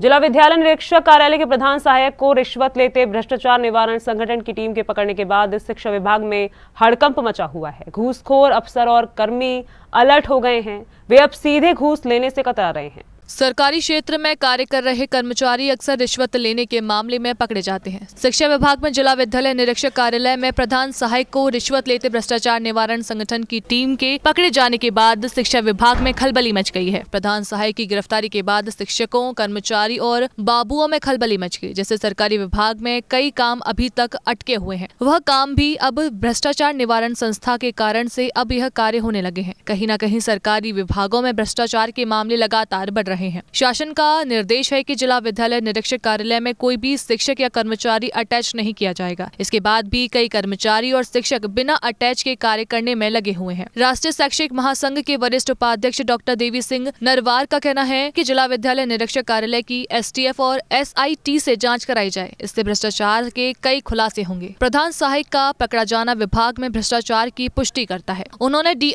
जिला विद्यालय निरीक्षक कार्यालय के प्रधान सहायक को रिश्वत लेते भ्रष्टाचार निवारण संगठन की टीम के पकड़ने के बाद शिक्षा विभाग में हड़कंप मचा हुआ है घूसखोर अफसर और कर्मी अलर्ट हो गए हैं वे अब सीधे घूस लेने से कतरा रहे हैं सरकारी क्षेत्र में कार्य कर रहे कर्मचारी अक्सर रिश्वत लेने के मामले में पकड़े जाते हैं शिक्षा विभाग में जिला विद्यालय निरीक्षक कार्यालय में प्रधान सहायक को रिश्वत लेते भ्रष्टाचार निवारण संगठन की टीम के पकड़े जाने के बाद शिक्षा विभाग में खलबली मच गई है प्रधान सहायक की गिरफ्तारी के बाद शिक्षकों कर्मचारी और बाबुओं में खलबली मच गई जिससे सरकारी विभाग में कई काम अभी तक अटके हुए हैं वह काम भी अब भ्रष्टाचार निवारण संस्था के कारण से अब यह कार्य होने लगे हैं कहीं न कहीं सरकारी विभागों में भ्रष्टाचार के मामले लगातार बढ़ रहे रहे हैं शासन का निर्देश है कि जिला विद्यालय निरीक्षक कार्यालय में कोई भी शिक्षक या कर्मचारी अटैच नहीं किया जाएगा इसके बाद भी कई कर्मचारी और शिक्षक बिना अटैच के कार्य करने में लगे हुए हैं राष्ट्रीय शैक्षिक महासंघ के वरिष्ठ उपाध्यक्ष डॉक्टर देवी सिंह नरवार का कहना है की जिला विद्यालय निरीक्षक कार्यालय की एस और एस आई जाँच कराई जाए इससे भ्रष्टाचार के कई खुलासे होंगे प्रधान सहायक का पकड़ा जाना विभाग में भ्रष्टाचार की पुष्टि करता है उन्होंने डी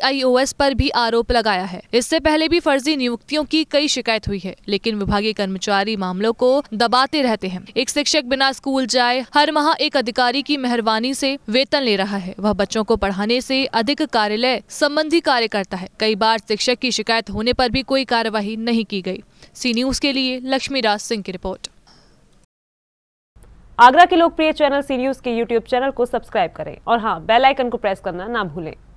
पर भी आरोप लगाया है इससे पहले भी फर्जी नियुक्तियों की कई शिकायत शिकायत हुई है लेकिन विभागीय कर्मचारी मामलों को दबाते रहते हैं एक शिक्षक बिना स्कूल जाए हर माह एक अधिकारी की मेहरबानी से वेतन ले रहा है वह बच्चों को पढ़ाने से अधिक कार्यालय संबंधी कार्य करता है कई बार शिक्षक की शिकायत होने पर भी कोई कार्यवाही नहीं की गई सी न्यूज के लिए राज सिंह की रिपोर्ट आगरा के लोकप्रिय चैनल सी न्यूज के यूट्यूब चैनल को सब्सक्राइब करें और हाँ बेलाइकन को प्रेस करना ना भूलें